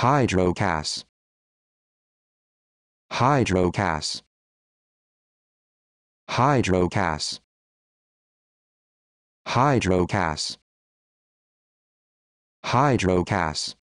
hydrogas hydrogas hydrogas hydrogas hydrogas